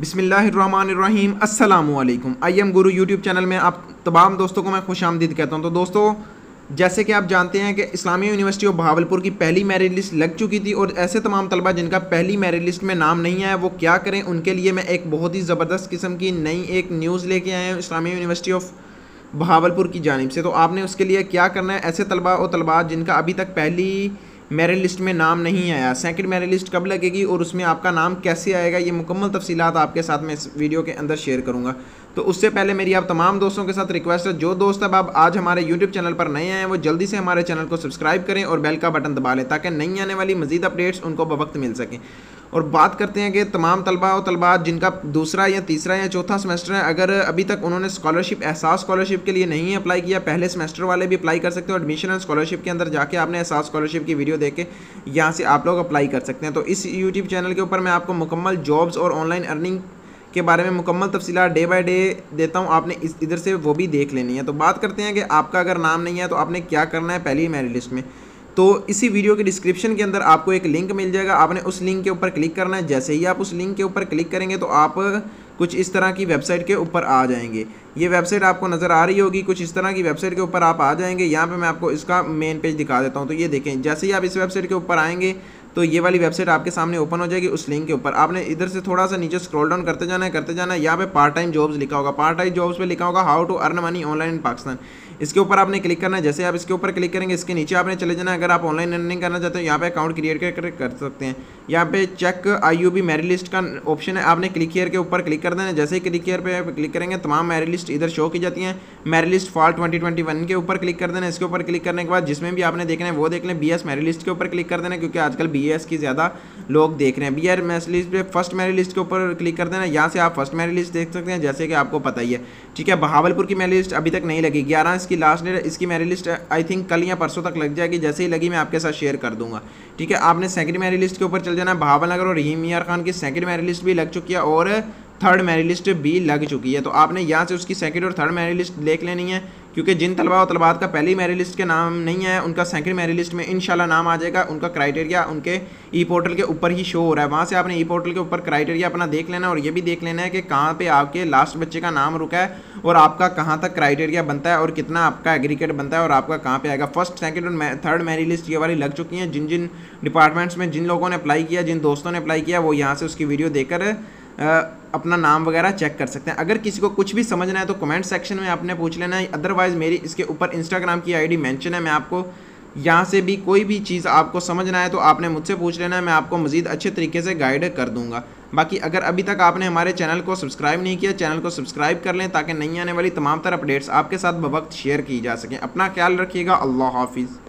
बिसमीम अल्लाम I am Guru YouTube channel में आप तमाम दोस्तों को मैं खुश आमदीद कहता हूँ तो दोस्तों जैसे कि आप जानते हैं कि इस्लामी यूनिवर्सिटी ऑफ भावलपुर की पहली मेरिट लिस्ट लग चुकी थी और ऐसे तमाम तलबा जिनका पहली मेरिट लिस्ट में नाम नहीं आया वो क्या करें उनके लिए मैं एक बहुत ही ज़बरदस्त किस्म की नई एक न्यूज़ लेके आया हूँ इस्लामी यूनिवर्सिटी ऑफ भावलपुर की जानब से तो आपने उसके लिए क्या करना है ऐसे तलबा और तलबा जिनका अभी तक पहली मेरिट लिस्ट में नाम नहीं आया सेकंड मेरिट लिस्ट कब लगेगी और उसमें आपका नाम कैसे आएगा ये मुकम्मल तफसीत आपके साथ मैं इस वीडियो के अंदर शेयर करूँगा तो उससे पहले मेरी आप तमाम दोस्तों के साथ रिक्वेस्ट है जो दोस्त अब आप आज हमारे यूट्यूब चैनल पर नए आए हैं वो जल्दी से हमारे चैनल को सब्सक्राइब करें और बेल का बटन दबा लें ताकि नई आने वाली मजीद अपडेट्स उनको बवक्त मिल सकें और बात करते हैं कि तमाम तलबा और तलबात जिनका दूसरा या तीसरा या चौथा सेमेस्टर है अगर अभी तक उन्होंने स्कॉलरशिप एहसास स्कॉलरशिप के लिए नहीं अप्लाई किया पहले सेमेस्टर वाले भी अप्लाई कर सकते हो एडमिशन एंड स्कॉलरशिप के अंदर जाके आपने एहसास स्कॉलरशिप की वीडियो देखे यहाँ से आप लोग अप्लाई कर सकते हैं तो इस यूट्यूब चैनल के ऊपर मैं आपको मुकम्मल जॉब्स और ऑनलाइन अर्निंग के बारे में मुकम्मल तफसीला डे बाय डे देता हूँ आपने इस इधर से वो भी देख लेनी है तो बात करते हैं कि आपका अगर नाम नहीं है तो आपने क्या करना है पहली मेरिट लिस्ट में तो इसी वीडियो के डिस्क्रिप्शन के अंदर आपको एक लिंक मिल जाएगा आपने उस लिंक के ऊपर क्लिक करना है जैसे ही आप उस लिंक के ऊपर क्लिक करेंगे तो आप कुछ इस तरह की वेबसाइट के ऊपर आ जाएंगे ये वेबसाइट आपको नज़र आ रही होगी कुछ इस तरह की वेबसाइट के ऊपर आप आ जाएंगे यहाँ पे मैं आपको इसका मेन पेज दिखा देता हूँ तो ये देखें जैसे ही आप इस वेबसाइट के ऊपर आएंगे तो ये वाली वेबसाइट आपके सामने ओपन हो जाएगी उस लिंक के ऊपर आपने इधर से थोड़ा सा नीचे स्क्रॉल डाउन करते जाना है करते जाना है यहाँ पे पार्ट टाइम जॉब्स लिखा होगा पार्ट टाइम जॉब्स पे लिखा होगा how to earn money online in Pakistan इसके ऊपर आपने क्लिक करना है जैसे आप इसके ऊपर क्लिक करेंगे इसके नीचे आपने चले जाना अगर आप ऑनलाइन अर्निंग करना चाहते हैं यहाँ पे अकाउंट क्रिएट कर कर सकते हैं यहाँ पे check I U B merit list का ऑप्शन है आपने क्लिक हेयर के ऊपर क्लिक कर देना जैसे ही क्लिक हेयर पे क्लिक करेंगे तमाम मेरी लिस्ट इधर शो की जाती है merit list fall twenty twenty one के ऊपर क्लिक कर देना इसके ऊपर क्लिक करने के बाद जिसमें भी आपने देखना है वो देख लें बी एस मेरी लिस्ट के ऊपर क्लिक कर देना क्योंकि आजकल बी एस की ज़्यादा लोग देख रहे हैं बी आर मैच लिस्ट पर फर्स्ट मेरी लिस्ट के ऊपर क्लिक कर देना यहाँ से आप फर्स्ट मेरी लिस्ट देख सकते हैं जैसे कि आपको पता ही है ठीक है बहावलपुर की मैरी लिस्ट अभी तक नहीं लगी ग्यारह इसकी लास्ट डेट इसकी मेरी लिस्ट आई थिंक कल या परसों तक लग जाएगी जैसे ही लगी मैं आपके साथ शेयर कर दूंगा ठीक है आपने सेकंड मेरी लिस्ट के ऊपर चल जाना बहावल नगर और रहीम यार खान की सेकंड मेरी लिस्ट भी लग चुकी है और थर्ड मैरी लिस्ट भी लग चुकी है तो आपने यहाँ से उसकी सेकंड और थर्ड मेरी लिस्ट देख लेनी है क्योंकि जिन तलबा और तलबात का पहली मेरी लिस्ट के नाम नहीं है उनका सेकंड मेरी लिस्ट में इनशाला नाम आ जाएगा उनका क्राइटेरिया उनके ई पोर्टल के ऊपर ही शो हो रहा है वहाँ से आपने ई पोर्टल के ऊपर क्राइटेरिया अपना देख लेना और ये भी देख लेना है कि कहाँ पर आपके लास्ट बच्चे का नाम रुका है और आपका कहाँ तक क्राइटेरिया बनता है और कितना आपका एग्रीकेट बनता है और आपका कहाँ पर आएगा फर्स्ट सेकेंड और थर्ड मेरी लिस्ट ये वाली लग चुकी हैं जिन जिन डिपार्टमेंट्स में जिन लोगों ने अप्लाई किया जिन दोस्तों ने अप्लाई किया वो यहाँ से उसकी वीडियो देकर अपना नाम वगैरह चेक कर सकते हैं अगर किसी को कुछ भी समझना है तो कमेंट सेक्शन में आपने पूछ लेना है अदरवाइज़ मेरी इसके ऊपर इंस्टाग्राम की आईडी मेंशन है मैं आपको यहाँ से भी कोई भी चीज़ आपको समझना है तो आपने मुझसे पूछ लेना है मैं आपको मज़ीद अच्छे तरीके से गाइड कर दूँगा बाकी अगर अभी तक आपने हमारे चैनल को सब्सक्राइब नहीं किया चैनल को सब्सक्राइब कर लें ताकि नई आने वाली तमाम तर अपडेट्स आपके साथ बवक्त शेयर की जा सकें अपना ख्याल रखिएगा अल्लाह हाफिज़